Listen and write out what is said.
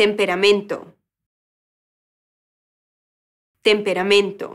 Temperamento. Temperamento.